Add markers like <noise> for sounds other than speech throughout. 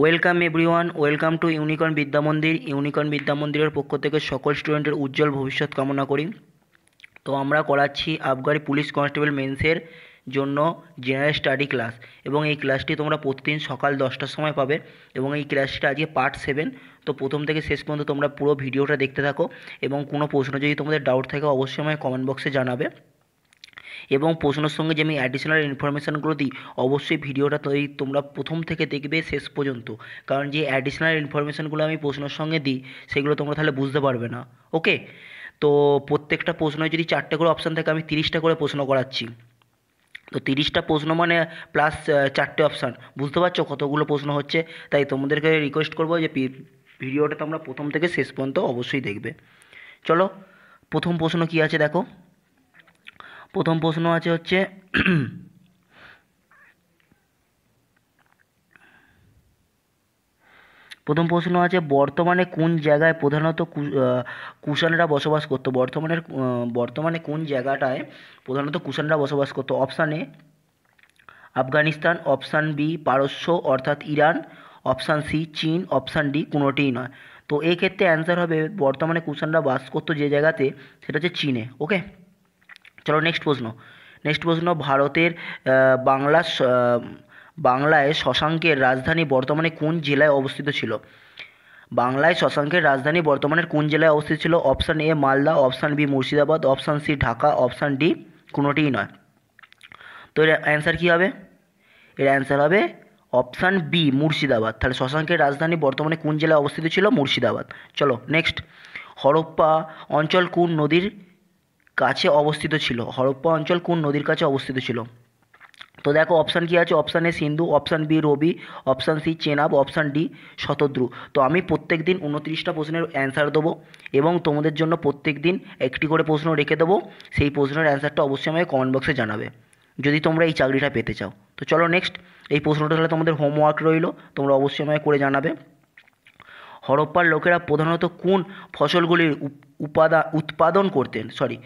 welcome everyone welcome to Unicorn Vidya Mandir unicorn বিদ্যা মন্দিরের পক্ষ থেকে সকল স্টুডেন্টের উজ্জ্বল ভবিষ্যৎ কামনা করি তো আমরা করাচ্ছি আবগারি পুলিশ কনস্টেবল মেন্সের জন্য জেনারেল স্টাডি ক্লাস এবং এই ক্লাসটি তোমরা প্রতিদিন সকাল দশটার সময় পাবে এবং এই ক্লাসটা আজকে পার্ট সেভেন তো প্রথম থেকে শেষ পর্যন্ত তোমরা পুরো ভিডিওটা দেখতে থাকো এবং কোনো প্রশ্ন যদি তোমাদের ডাউট থাকে অবশ্যই আমায় কমেন্ট বক্সে জানাবে এবং প্রশ্নের সঙ্গে যে আমি অ্যাডিশনাল ইনফরমেশানগুলো দিই অবশ্যই ভিডিওটা তৈরি তোমরা প্রথম থেকে দেখবে শেষ পর্যন্ত কারণ যে অ্যাডিশনাল ইনফরমেশানগুলো আমি প্রশ্নের সঙ্গে দিই সেগুলো তোমরা তাহলে বুঝতে পারবে না ওকে তো প্রত্যেকটা প্রশ্ন যদি চারটে করে অপশান থাকে আমি তিরিশটা করে প্রশ্ন করাচ্ছি তো তিরিশটা প্রশ্ন মানে প্লাস চারটে অপশান বুঝতে পারছো কতগুলো প্রশ্ন হচ্ছে তাই তোমাদেরকে রিকোয়েস্ট করবো যে ভিডিওটা তোমরা প্রথম থেকে শেষ পর্যন্ত অবশ্যই দেখবে চলো প্রথম প্রশ্ন কি আছে দেখো প্রথম প্রশ্ন আছে হচ্ছে প্রথম প্রশ্ন আছে বর্তমানে কোন জায়গায় প্রধানত কুষাণরা বসবাস করতো বর্তমানের বর্তমানে কোন জায়গাটায় প্রধানত কুষাণরা বসবাস করতো option A Afghanistan option B পারস্য অর্থাৎ ইরান অপশান সি চীন অপশান ডি কোনোটিই নয় তো এক্ষেত্রে অ্যান্সার হবে বর্তমানে কুষাণরা বাস করতো যে জায়গাতে সেটা হচ্ছে চীনে ওকে চলো নেক্সট প্রশ্ন নেক্সট প্রশ্ন ভারতের বাংলা বাংলায় শশাঙ্কের রাজধানী বর্তমানে কোন জেলায় অবস্থিত ছিল বাংলায় শশাঙ্কের রাজধানী বর্তমানের কোন জেলায় অবস্থিত ছিল option A Malda option B Murshidabad option C Dhaka option D কোনোটিই নয় তো এর অ্যান্সার কী হবে এর অ্যান্সার হবে অপশান বি মুর্শিদাবাদ তাহলে শশাঙ্কের রাজধানী বর্তমানে কোন জেলায় অবস্থিত ছিল মুর্শিদাবাদ চলো নেক্সট হরপ্পা অঞ্চল কোন নদীর কাছে অবস্থিত ছিল হরপ্পা অঞ্চল কোন নদীর কাছে অবস্থিত ছিল তো দেখো অপশান কী আছে option A Sindhu option B Ravi option C Chenab option D Shatadru তো আমি প্রত্যেক দিন উনত্রিশটা প্রশ্নের অ্যান্সার দেবো এবং তোমাদের জন্য প্রত্যেক দিন একটি করে প্রশ্ন রেখে দেবো সেই প্রশ্নের অ্যান্সারটা অবশ্যই আমাকে কমেন্ট বক্সে জানাবে যদি তোমরা এই চাকরিটা পেতে চাও তো চলো নেক্সট এই প্রশ্নটা তাহলে তোমাদের হোমওয়ার্ক রইলো তোমরা অবশ্যই আমাকে করে জানাবে হরপ্পার লোকেরা প্রধানত কোন ফসলগুলির উপাদা উৎপাদন করতেন সরি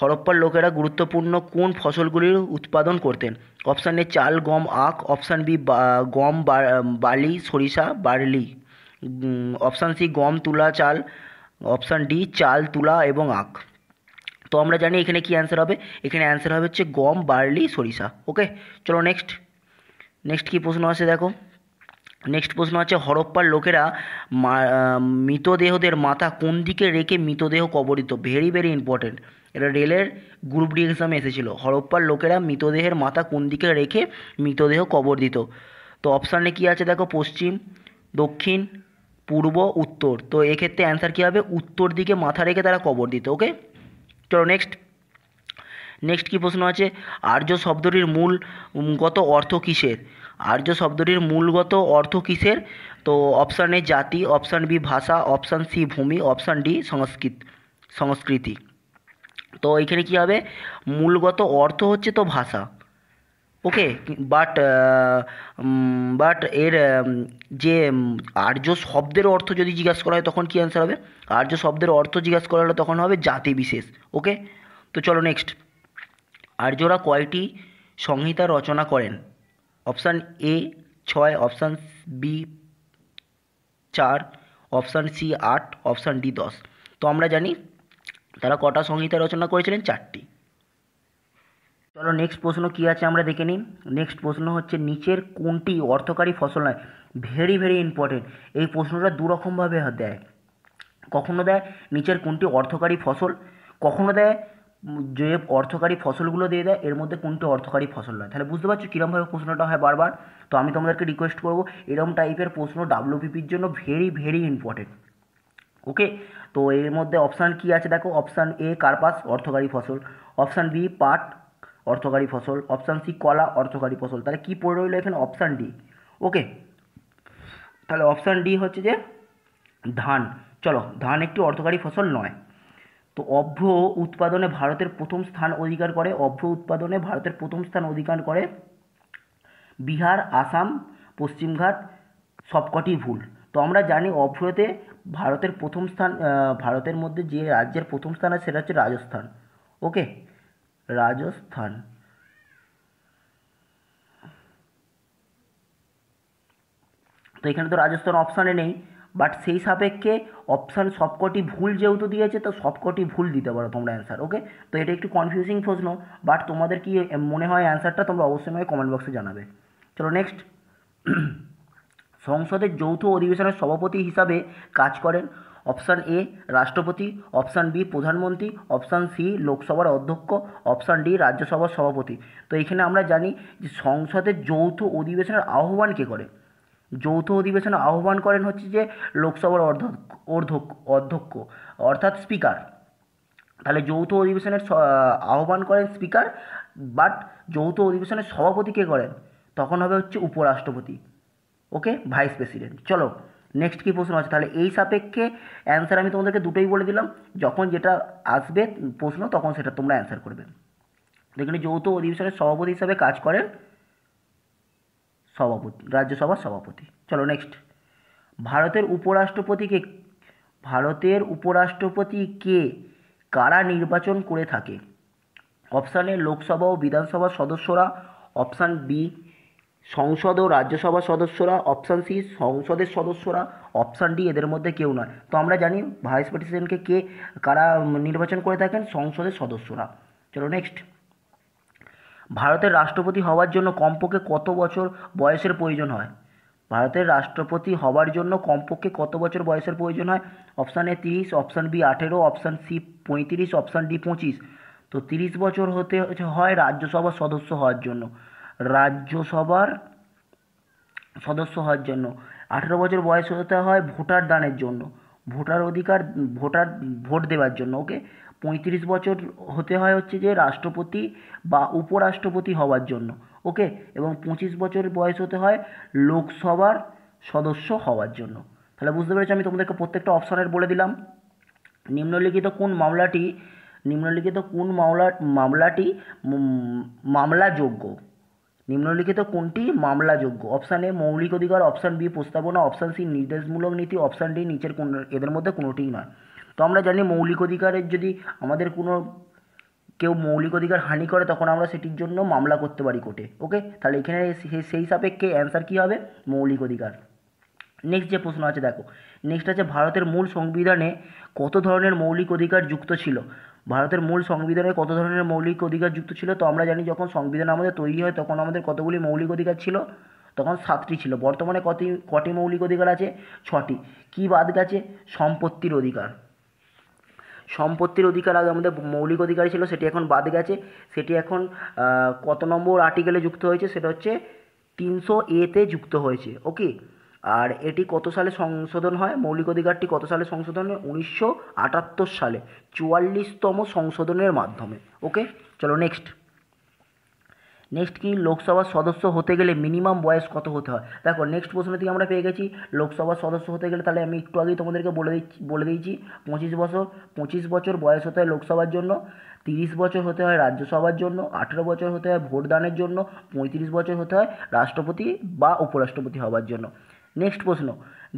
হরপ্পার লোকেরা গুরুত্বপূর্ণ কোন ফসলগুলির উৎপাদন করতেন অপশান এ চাল গম আখ অপশান বি গম বালি সরিষা বার্লি অপশান সি গম তুলা চাল অপশান ডি চাল তুলা এবং আখ তো আমরা জানি এখানে কি অ্যান্সার হবে এখানে অ্যান্সার হবে হচ্ছে গম বার্লি সরিষা ওকে চলো নেক্সট নেক্সট কি প্রশ্ন আছে দেখো নেক্সট প্রশ্ন আছে হরপ্পার লোকেরা মৃতদেহদের মাথা কোন দিকে রেখে মৃতদেহ কবরিত ভেরি ভেরি ইম্পর্টেন্ট এটা রেলের গ্রুপ ডি এক্সামে এসেছিলো হরপ্পার লোকেরা মৃতদেহের মাথা কোন দিকে রেখে মৃতদেহ কবর দিত তো অপশানে কী আছে দেখো পশ্চিম দক্ষিণ পূর্ব উত্তর তো এক্ষেত্রে অ্যান্সার কী হবে উত্তর দিকে মাথা রেখে তারা কবর দিত ওকে চলো নেক্সট নেক্সট কী প্রশ্ন আছে আর্য শব্দটির মূলগত অর্থ কিসের আর্য শব্দটির মূলগত অর্থ কিসের তো অপশান এ জাতি অপশান বি ভাষা অপশান সি ভূমি অপশান ডি সংস্কৃত সংস্কৃতি তো এখানে কি হবে মূলগত অর্থ হচ্ছে তো ভাষা ওকে বাট বাট এর যে আর্য শব্দের অর্থ যদি জিজ্ঞাসা করা হয় তখন কী অ্যান্সার হবে আর্য শব্দের অর্থ জিজ্ঞাসা করা হলে তখন হবে জাতি বিশেষ ওকে তো চলো নেক্সট আর্যরা কয়টি সংহিতা রচনা করেন অপশান এ ছয় অপশান বি চার অপশান সি আট অপশান ডি দশ তো আমরা জানি তারা কটা সংহিতা রচনা করেছিলেন চারটি চলো নেক্সট প্রশ্ন কি আছে আমরা দেখে নিই নেক্সট প্রশ্ন হচ্ছে নিচের কোনটি অর্থকারী ফসল নয় ভেরি ভেরি ইম্পর্টেন্ট এই প্রশ্নটা দুরকমভাবে দেয় কখনো দেয় নিচের কোনটি অর্থকারী ফসল কখনো দেয় যে অর্থকারী ফসলগুলো দিয়ে দেয় এর মধ্যে কোনটি অর্থকারী ফসল নয় তাহলে বুঝতে পারছো কীরকমভাবে প্রশ্নটা হয় বারবার তো আমি তোমাদেরকে রিকোয়েস্ট করবো এরকম টাইপের প্রশ্ন ডাব্লিউপিপির জন্য ভেরি ভেরি ইম্পর্টেন্ট ওকে তো এর মধ্যে অপশান কি আছে দেখো অপশান এ কার্পাস অর্থকারী ফসল অপশান বি পাট অর্থকারী ফসল অপশান সি কলা অর্থকারী ফসল তাহলে কি পড়ে রইল এখানে অপশান ডি ওকে তাহলে অপশান ডি হচ্ছে যে ধান চলো ধান একটি অর্থকারী ফসল নয় তো অভ্র উৎপাদনে ভারতের প্রথম স্থান অধিকার করে অভ্র উৎপাদনে ভারতের প্রথম স্থান অধিকার করে বিহার আসাম পশ্চিমঘাট সবকটি ভুল তো আমরা জানি অভ্রতে ভারতের প্রথম স্থান ভারতের মধ্যে যে রাজ্যের প্রথম স্থান আছে সেটা হচ্ছে রাজস্থান ওকে রাজস্থান তো এখানে তো রাজস্থান অপশানে নেই বাট সেই সাপেক্ষে অপশান সবকটি ভুল যেহেতু দিয়েছে তো সবকটি ভুল দিতে পারো তোমরা অ্যান্সার ওকে তো এটা একটু কনফিউজিং প্রশ্ন বাট তোমাদের কি মনে হয় অ্যান্সারটা তোমরা অবশ্যই নয় কমেন্ট বক্সে জানাবে চলো নেক্সট সংসদের যৌথ অধিবেশনের সভাপতি হিসাবে কাজ করেন অপশান এ রাষ্ট্রপতি অপশান বি প্রধানমন্ত্রী অপশান সি লোকসভার অধ্যক্ষ অপশান ডি রাজ্যসভার সভাপতি তো এখানে আমরা জানি যে সংসদের যৌথ অধিবেশনের আহ্বান কে করে যৌথ অধিবেশনে আহ্বান করেন হচ্ছে যে লোকসভার অধ্যক্ষ অধ্যক্ষ অর্থাৎ স্পিকার তাহলে যৌথ অধিবেশনের আহ্বান করেন স্পিকার বাট যৌথ অধিবেশনের সভাপতি কে করেন তখন হবে হচ্ছে উপরাষ্ট্রপতি ওকে ভাইস প্রেসিডেন্ট চলো নেক্সট কী প্রশ্ন আছে তাহলে এই সাপেক্ষে অ্যান্সার আমি তোমাদেরকে দুটোই বলে দিলাম যখন যেটা আসবে প্রশ্ন তখন সেটা তোমরা অ্যান্সার করবে দেখুন যৌথ অধিবেশনের সভাপতি হিসাবে কাজ করেন সভাপতি রাজ্যসভার সভাপতি চলো নেক্সট ভারতের উপরাষ্ট্রপতিকে ভারতের উপরাষ্ট্রপতিকে কারা নির্বাচন করে থাকে অপশান লোকসভা ও বিধানসভার সদস্যরা অপশান বি সংসদ ও রাজ্যসভার সদস্যরা অপশান সি সংসদের সদস্যরা অপশান ডি এদের মধ্যে কেউ নয় তো আমরা জানি ভাইস প্রেসিডেন্টকে কে কারা নির্বাচন করে থাকেন সংসদের সদস্যরা চলো নেক্সট ভারতের রাষ্ট্রপতি হওয়ার জন্য কমপক্ষে কত বছর বয়সের প্রয়োজন হয় ভারতের রাষ্ট্রপতি হওয়ার জন্য কমপক্ষে কত বছর বয়সের প্রয়োজন হয় অপশান এ তিরিশ অপশান বি আঠেরো অপশান সি পঁয়ত্রিশ অপশান ডি পঁচিশ তো তিরিশ বছর হতে হয় রাজ্যসভার সদস্য হওয়ার জন্য রাজ্যসভার সদস্য হওয়ার জন্য আঠেরো বছর বয়স হতে হয় ভোটার দানের জন্য ভোটার অধিকার ভোটার ভোট দেওয়ার জন্য ওকে পঁয়ত্রিশ বছর হতে হয় হচ্ছে যে রাষ্ট্রপতি বা উপরাষ্ট্রপতি হওয়ার জন্য ওকে এবং পঁচিশ বছর বয়স হতে হয় লোকসভার সদস্য হওয়ার জন্য তাহলে বুঝতে পেরেছি আমি তোমাদেরকে প্রত্যেকটা অপশনের বলে দিলাম নিম্নলিখিত কোন মামলাটি নিম্নলিখিত কোন মামলা মামলাটি মামলাযোগ্য নিম্নলিখিত কোনটি মামলাযোগ্য অপশান এ মৌলিক অধিকার অপশান বি প্রস্তাবনা অপশান সি নির্দেশমূলক নীতি অপশান ডি নিচের কোন এদের মধ্যে কোনোটিই নয় তো আমরা জানি মৌলিক অধিকারের যদি আমাদের কোনো কেউ মৌলিক অধিকার হানি করে তখন আমরা সেটির জন্য মামলা করতে পারি কোর্টে ওকে তাহলে এখানে সেই সাপেক্ষে অ্যান্সার কী হবে মৌলিক অধিকার নেক্সট যে প্রশ্ন আছে দেখো নেক্সট আছে ভারতের মূল সংবিধানে কত ধরনের মৌলিক অধিকার যুক্ত ছিল ভারতের মূল সংবিধানে কত ধরনের মৌলিক অধিকার যুক্ত ছিল তো আমরা জানি যখন সংবিধান আমাদের তৈরি হয় তখন আমাদের কতগুলি মৌলিক অধিকার ছিল তখন সাতটি ছিল বর্তমানে কটি কটি মৌলিক অধিকার আছে ছটি কি বাদ গেছে সম্পত্তির অধিকার সম্পত্তির অধিকার আগে আমাদের মৌলিক অধিকার ছিল সেটি এখন বাদ গেছে সেটি এখন কত নম্বর আর্টিকেলে যুক্ত হয়েছে সেটা হচ্ছে তিনশো এতে যুক্ত হয়েছে ওকে আর এটি কত সালে সংশোধন হয় মৌলিক অধিকারটি কত সালে সংশোধন হয় উনিশশো আটাত্তর সালে চুয়াল্লিশতম সংশোধনের মাধ্যমে ওকে চলো নেক্সট নেক্সট কি লোকসভার সদস্য হতে গেলে মিনিমাম বয়স কত হতে হয় দেখো নেক্সট প্রশ্ন থেকে আমরা পেয়ে গেছি লোকসভার সদস্য হতে গেলে তাহলে আমি একটু আগেই তোমাদেরকে বলে দিচ্ছি বলে দিয়েছি পঁচিশ বছর পঁচিশ বছর বয়স হতে হয় লোকসভার জন্য তিরিশ বছর হতে হয় রাজ্যসভার জন্য আঠেরো বছর হতে হয় ভোটদানের জন্য পঁয়ত্রিশ বছর হতে হয় রাষ্ট্রপতি বা উপরাষ্ট্রপতি হওয়ার জন্য নেক্সট প্রশ্ন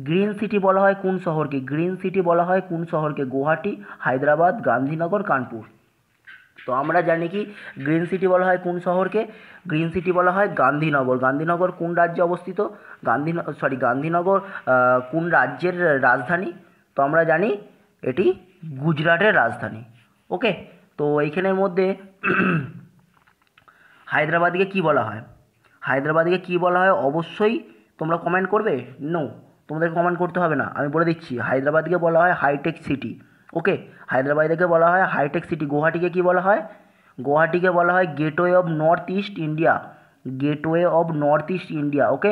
গ্রিন সিটি বলা হয় কোন শহরকে গ্রিন সিটি বলা হয় কোন শহরকে গুয়াহাটি হায়দ্রাবাদ গান্ধীনগর কানপুর তো আমরা জানি কি গ্রিন সিটি বলা হয় কোন শহরকে গ্রিন সিটি বলা হয় গান্ধীনগর গান্ধীনগর কোন রাজ্যে অবস্থিত গান্ধী সরি গান্ধীনগর কোন রাজ্যের রাজধানী তো আমরা জানি এটি গুজরাটের রাজধানী ওকে তো এইখানের মধ্যে হায়দ্রাবাদকে কি বলা হয় হায়দ্রাবাদকে কি বলা হয় অবশ্যই তোমরা কমেন্ট করবে নো তোমাদেরকে কমেন্ট করতে হবে না আমি বলে দিচ্ছি হায়দ্রাবাদকে বলা হয় হাইটেক সিটি ওকে হায়দ্রাবাদকে বলা হয় হাইটেক সিটি গুয়াহাটিকে কী বলা হয় গুয়াহাটিকে বলা হয় gateway of north east India gateway of north east India okay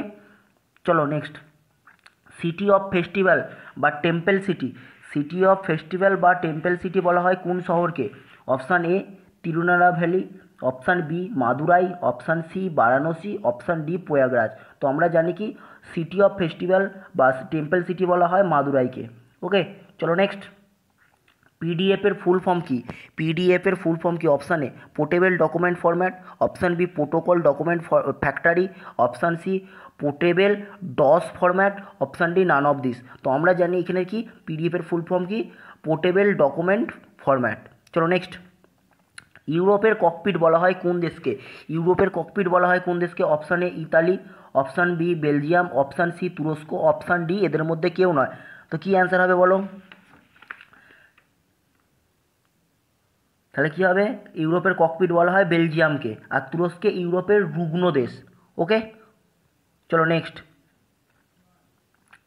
চলো নেক্সট সিটি অফ ফেস্টিভ্যাল বা temple city city of festival বা টেম্পল সিটি বলা হয় কোন শহরকে option A Tirunala valley option B Madurai option C Varanasi option D Prayagraj তো আমরা জানি কি সিটি অফ ফেস্টিভ্যাল বা টেম্পল সিটি বলা হয় মাদুরাইকে ওকে চলো নেক্সট पीडीएफ এর ফুল ফর্ম কি পিডিএফ এর ফুল ফর্ম কি option A portable document format option B protocol document factory option C portable DOS format option D none of this তো আমরা জানি এখানে কি পিডিএফ এর ফুল ফর্ম কি পোর্টেবল ডকুমেন্ট ফরম্যাট চলো নেক্সট ইউরোপের ককপিট বলা হয় কোন দেশকে ইউরোপের ককপিট বলা হয় কোন দেশকে option A Italy option B Belgium option C তুরস্ক অপশান ডি এদের মধ্যে কেউ নয় তো কি অ্যান্সার হবে বলো তাহলে কী হবে ইউরোপের ককপিট বলা হয় বেলজিয়ামকে আর তুরস্কে ইউরোপের রুগ্ন দেশ ওকে চলো নেক্সট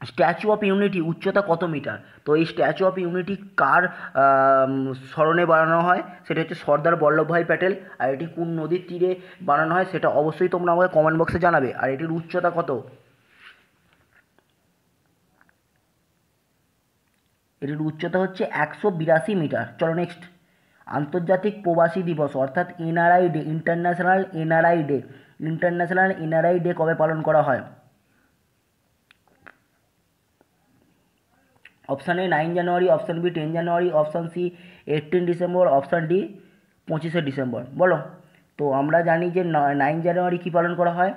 স্ট্যাচু অফ ইউনিটি উচ্চতা কত মিটার তো এই স্ট্যাচু অফ ইউনিটি কার স্মরণে বানানো হয় সেটা হচ্ছে সর্দার বল্লভভাই প্যাটেল আর এটি কোন নদীর তীরে বানানো হয় সেটা অবশ্যই তোমরা আমাকে কমেন্ট বক্সে জানাবে আর এটির উচ্চতা কত এটির উচ্চতা হচ্ছে একশো বিরাশি মিটার চলো নেক্সট আন্তর্জাতিক প্রবাসী দিবস অর্থাৎ NRI day international NRI day international NRI day কবে পালন করা হয় option A nine January option B ten January option C eighteen December option D পঁচিশে ডিসেম্বর বলো তো আমরা জানি যে নাইন জানুয়ারি কী পালন করা হয়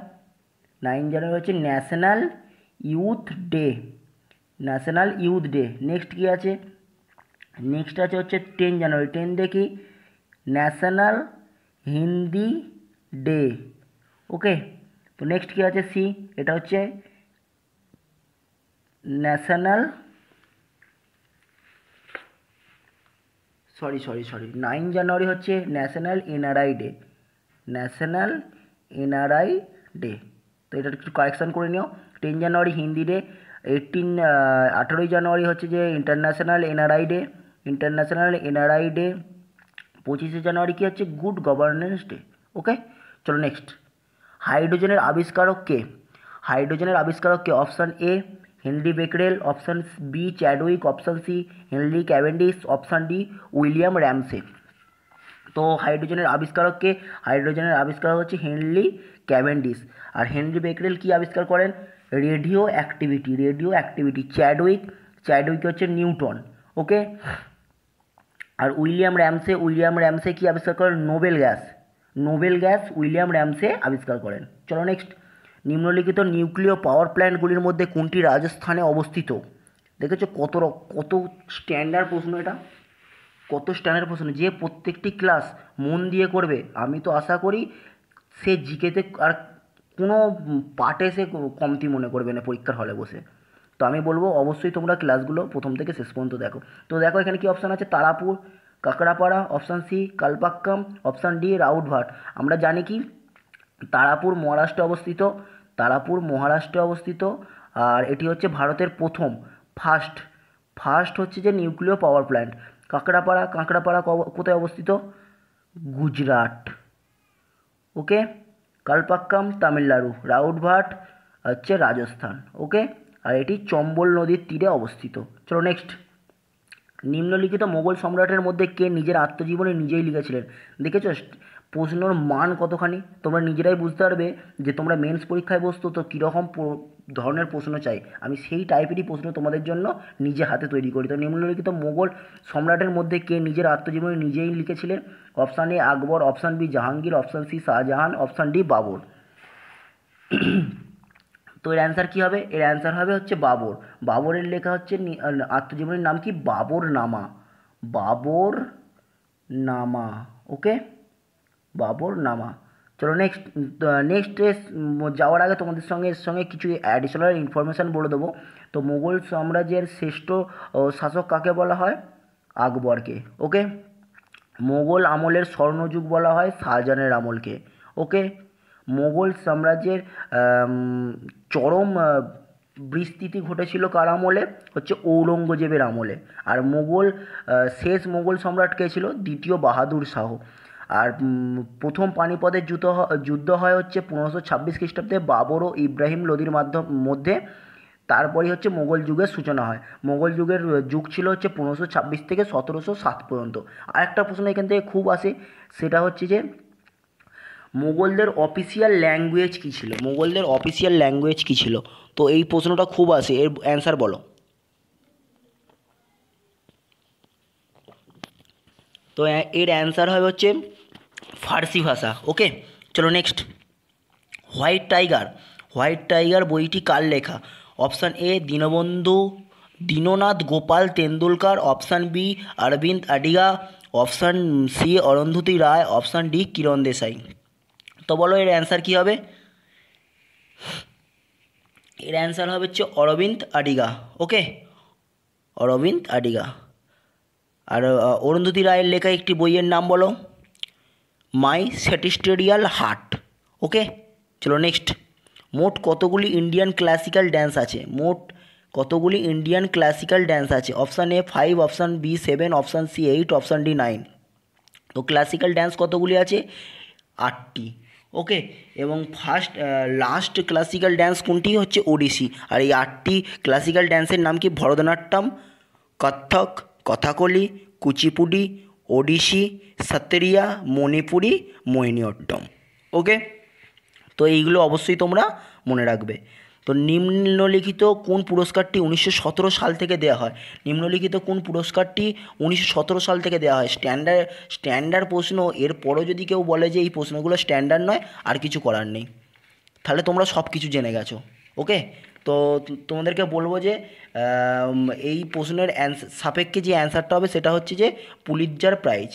নাইন জানুয়ারি হচ্ছে national youth day national youth day next কী আছে নেক্সট আছে হচ্ছে টেন জানুয়ারি টেন ডে কি ন্যাশনাল হিন্দি ডে ওকে তো নেক্সট কী আছে সি এটা হচ্ছে national sorry sorry sorry nine January হচ্ছে national NRI day national NRI day তো এটা একটু কারেকশান করে নিও ten January Hindi day eighteen আঠেরোই জানুয়ারি হচ্ছে যে international NRI day international NRI day পঁচিশে জানুয়ারি কী হচ্ছে গুড গভর্নেন্স ডে ওকে চলো নেক্সট হাইড্রোজেনের আবিষ্কারক কে হাইড্রোজেনের আবিষ্কারক কে option A Henri Becquerel option B Chadwick option C Henry Cavendish option D William Ramsay তো হাইড্রোজেনের আবিষ্কারককে হাইড্রোজেনের আবিষ্কারক হচ্ছে হেনলি ক্যাভেন্ডিস আর হেনরি বেকরেল কি আবিষ্কার করেন radioactivity radioactivity Chadwick Chadwick হচ্ছে নিউটন ওকে আর উইলিয়াম র্যামসে উইলিয়াম র্যামসে কি আবিষ্কার করেন noble gas noble gas William Ramsay আবিষ্কার করেন চলো নেক্সট নিম্নলিখিত নিউক্লিয় পাওয়ার প্ল্যান্টগুলির মধ্যে কোনটি রাজস্থানে অবস্থিত দেখেছো কত কত স্ট্যান্ডার্ড প্রশ্ন এটা কত স্ট্যান্ডার্ড প্রশ্ন যে প্রত্যেকটি ক্লাস মন দিয়ে করবে আমি তো আশা করি সে জিকেতে আর কোনো পার্টে সে কমতি মনে করবে না পরীক্ষার হলে বসে তো আমি বলবো অবশ্যই তোমরা ক্লাসগুলো প্রথম থেকে শেষ পর্যন্ত দেখো তো দেখো এখানে কি অপশান আছে Tarapur Kakrapar option C Kalpakkam option D Rawatbhata আমরা জানি কি তারাপুর মহারাষ্ট্রে অবস্থিত তারাপুর মহারাষ্ট্রে অবস্থিত আর এটি হচ্ছে ভারতের প্রথম ফার্স্ট ফার্স্ট হচ্ছে যে নিউক্লিয় পাওয়ার প্ল্যান্ট কাঁকড়াপাড়া কাঁকড়াপাড়া কোথায় অবস্থিত গুজরাট ওকে কালপাক্কাম তামিলনাড়ু রাউটভাট হচ্ছে রাজস্থান ওকে আর এটি চম্বল নদীর তীরে অবস্থিত চলো নেক্সট নিম্নলিখিত মোগল সম্রাটের মধ্যে কে নিজের আত্মজীবনে নিজেই লিখেছিলেন দেখেছো প্রশ্নর মান কতখানি তোমরা নিজেরাই বুঝতে পারবে যে তোমরা মেন্স পরীক্ষায় বসতো তো কীরকম ধরনের প্রশ্ন চাই আমি সেই টাইপেরই প্রশ্ন তোমাদের জন্য নিজে হাতে তৈরি করি তো নিম্নলিখিত মোগল সম্রাটের মধ্যে কে নিজের আত্মজীবনী নিজেই লিখেছিলেন option A Akbar option B Jahangir option C Shahjahan option D Babur <clears throat> তো এর অ্যান্সার কী হবে এর অ্যান্সার হবে হচ্ছে বাবর বাবরের লেখা হচ্ছে আত্মজীবনীর নাম কি বাবর নামা বাবর নামা ওকে বাবরনামা চলো নেক্সট নেক্সট যাওয়ার আগে তোমাদের সঙ্গে এর সঙ্গে কিছু অ্যাডিশনাল ইনফরমেশান বলে দেবো তো মোগল সাম্রাজ্যের শ্রেষ্ঠ শাসক কাকে বলা হয় আকবরকে ওকে মোগল আমলের স্বর্ণযুগ বলা হয় শাহজাহানের আমলকে ওকে মোগল সাম্রাজ্যের চরম বিস্তৃতি ঘটেছিল কার আমলে হচ্ছে ঔরঙ্গজেবের আমলে আর মোগল শেষ মোগল সম্রাট কে ছিল দ্বিতীয় বাহাদুর শাহ আর প্রথম পানিপথের যুদ্ধ যুদ্ধ হয় হচ্ছে পনেরোশো ছাব্বিশ খ্রিস্টাব্দে বাবর ও ইব্রাহিম লোদির মাধ্যম মধ্যে তারপরেই হচ্ছে মোগল যুগের সূচনা হয় মোগল যুগের যুগ ছিল হচ্ছে পনেরোশো ছাব্বিশ থেকে সতেরোশো সাত পর্যন্ত আরেকটা প্রশ্ন এখান থেকে খুব আসে সেটা হচ্ছে যে মোগলদের অফিসিয়াল ল্যাঙ্গুয়েজ কী ছিল মোগলদের অফিসিয়াল ল্যাঙ্গুয়েজ কী ছিল তো এই প্রশ্নটা খুব আসে এর অ্যান্সার বলো তো এর অ্যান্সার হবে হচ্ছে ফার্সি ভাষা ওকে চলো next White Tiger White Tiger বইটি কার লেখা option A Dinabandhu Dinanath Gopal Tendulkar option B Aravind Adiga option C Arundhati Roy option D Kiran Desai তো বলো এর অ্যান্সার কী হবে এর অ্যান্সার হবে হচ্ছে অরবিন্দ আডিগা ওকে অরবিন্দ আডিগা আর অরুন্ধতী রায়ের লেখা একটি বইয়ের নাম বলো মাই স্যাটিস্টেরিয়াল হার্ট ওকে চলো নেক্সট মোট কতগুলি ইন্ডিয়ান ক্লাসিক্যাল ড্যান্স আছে মোট কতগুলি ইন্ডিয়ান ক্লাসিক্যাল ড্যান্স আছে option A five option B seven option C eight option D nine তো ক্লাসিক্যাল ড্যান্স কতগুলি আছে আটটি ওকে এবং ফার্স্ট লাস্ট ক্লাসিক্যাল ড্যান্স কোনটি হচ্ছে ওড়িশি আর এই আটটি ক্লাসিক্যাল ড্যান্সের নাম কি ভরতনাট্যম কত্থক কথাকলি কুচিপুডি ওড়িশি সাতেরিয়া মণিপুরি মোহিনীঅট্টম ওকে তো এইগুলো অবশ্যই তোমরা মনে রাখবে তো নিম্নলিখিত কোন পুরস্কারটি উনিশশো সাল থেকে দেওয়া হয় নিম্নলিখিত কোন পুরস্কারটি উনিশশো সাল থেকে দেওয়া হয় স্ট্যান্ডার্ড স্ট্যান্ডার্ড প্রশ্ন এরপরও যদি কেউ বলে যে এই প্রশ্নগুলো স্ট্যান্ডার্ড নয় আর কিছু করার নেই তাহলে তোমরা সব কিছু জেনে গেছো ওকে তো তোমাদেরকে বলবো যে এই প্রশ্নের সাপেক্ষে যে অ্যান্সারটা হবে সেটা হচ্ছে যে পুলিৎজার প্রাইজ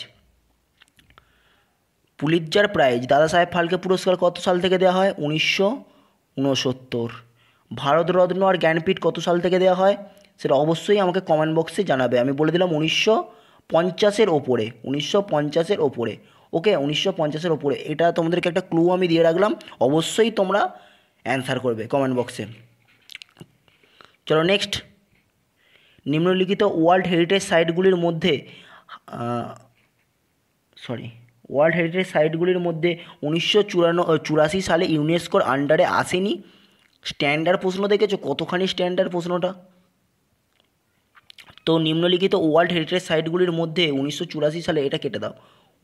পুলিৎজার প্রাইজ দাদা সাহেব ফালকে পুরস্কার কত সাল থেকে দেওয়া হয় উনিশশো উনসত্তর ভারতরত্ন আর জ্ঞানপীঠ কত সাল থেকে দেওয়া হয় সেটা অবশ্যই আমাকে কমেন্ট বক্সে জানাবে আমি বলে দিলাম উনিশশো পঞ্চাশের ওপরে উনিশশো পঞ্চাশের ওপরে ওকে উনিশশো পঞ্চাশের ওপরে এটা তোমাদেরকে একটা ক্লু আমি দিয়ে রাখলাম অবশ্যই তোমরা অ্যান্সার করবে কমেন্ট বক্সে চলো নেক্সট নিম্নলিখিত ওয়ার্ল্ড হেরিটেজ সাইটগুলির মধ্যে সরি ওয়ার্ল্ড হেরিটেজ সাইটগুলির মধ্যে উনিশশো চুরাশি সালে ইউনেস্কোর আন্ডারে আসেনি স্ট্যান্ডার্ড প্রশ্ন দেখেছো কতখানি স্ট্যান্ডার্ড প্রশ্নটা তো নিম্নলিখিত ওয়ার্ল্ড হেরিটেজ সাইটগুলির মধ্যে উনিশশো চুরাশি সালে এটা কেটে দাও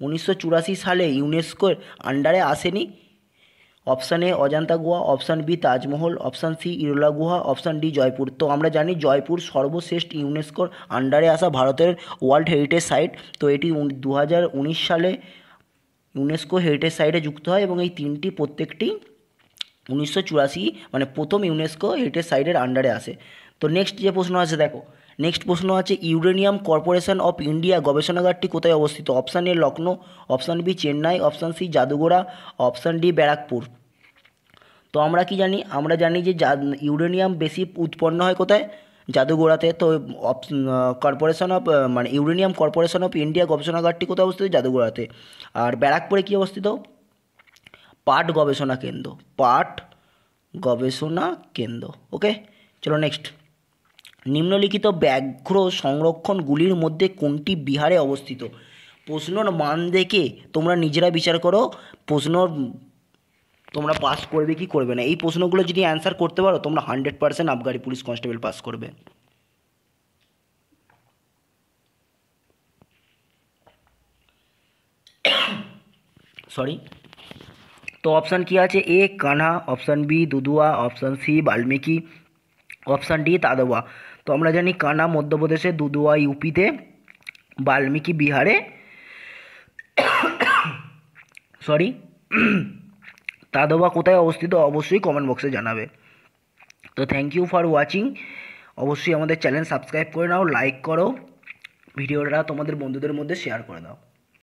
উনিশশো সালে ইউনেস্কোর আন্ডারে আসেনি অপশান এ অজান্তা গুহা option B Taj Mahal option C Ellora গুহা অপশান ডি জয়পুর তো আমরা জানি জয়পুর সর্বশ্রেষ্ঠ ইউনেস্কোর আন্ডারে আসা ভারতের ওয়ার্ল্ড হেরিটেজ সাইট তো এটি দু সালে ইউনেস্কো হেরিটেজ সাইটে যুক্ত হয় এবং এই তিনটি প্রত্যেকটি উনিশশো মানে প্রথম ইউনেস্কো হেরিটেজ সাইটের আন্ডারে আসে তো নেক্সট যে প্রশ্ন আছে দেখো নেক্সট প্রশ্ন আছে ইউরেনিয়াম কর্পোরেশন অফ ইন্ডিয়া গবেষণাগারটি কোথায় অবস্থিত option A Lucknow option B Chennai option C Jaduguda option D Barrackpore তো আমরা কি জানি আমরা জানি যে ইউরেনিয়াম বেশি উৎপন্ন হয় কোথায় জাদুগোড়াতে তো কর্পোরেশন অফ মানে ইউরেনিয়াম কর্পোরেশন অফ ইন্ডিয়া গবেষণাগারটি কোথায় অবস্থিত জাদুগোড়াতে আর ব্যারাকপুরে কী অবস্থিত পাট গবেষণা কেন্দ্র পাট গবেষণা কেন্দ্র ওকে চলো নেক্সট নিম্নলিখিত ব্যাঘ্র সংরক্ষণগুলির মধ্যে কোনটি বিহারে অবস্থিত প্রশ্নর মান দেখে তোমরা নিজেরা বিচার করো প্রশ্নর তোমরা পাস করবে কি করবে না এই প্রশ্নগুলো যদি অ্যান্সার করতে পারো তোমরা হান্ড্রেড পার্সেন্ট আবগারি পুলিশ কনস্টেবল পাস করবে সরি তো অপশান কি আছে A Kanha option B Dudhwa option C Valmiki option D Tadoba তো আমরা জানি কানা মধ্যপ্রদেশে দুদুয়া ইউপিতে বাল্মীকি বিহারে সরি <coughs> তাদবা কোথায় অবস্থিত অবশ্যই কমেন্ট বক্সে জানাবে তো থ্যাংক ইউ ফর ওয়াচিং অবশ্যই আমাদের চ্যানেল সাবস্ক্রাইব করে নাও লাইক করো ভিডিওটা তোমাদের বন্ধুদের মধ্যে শেয়ার করে দাও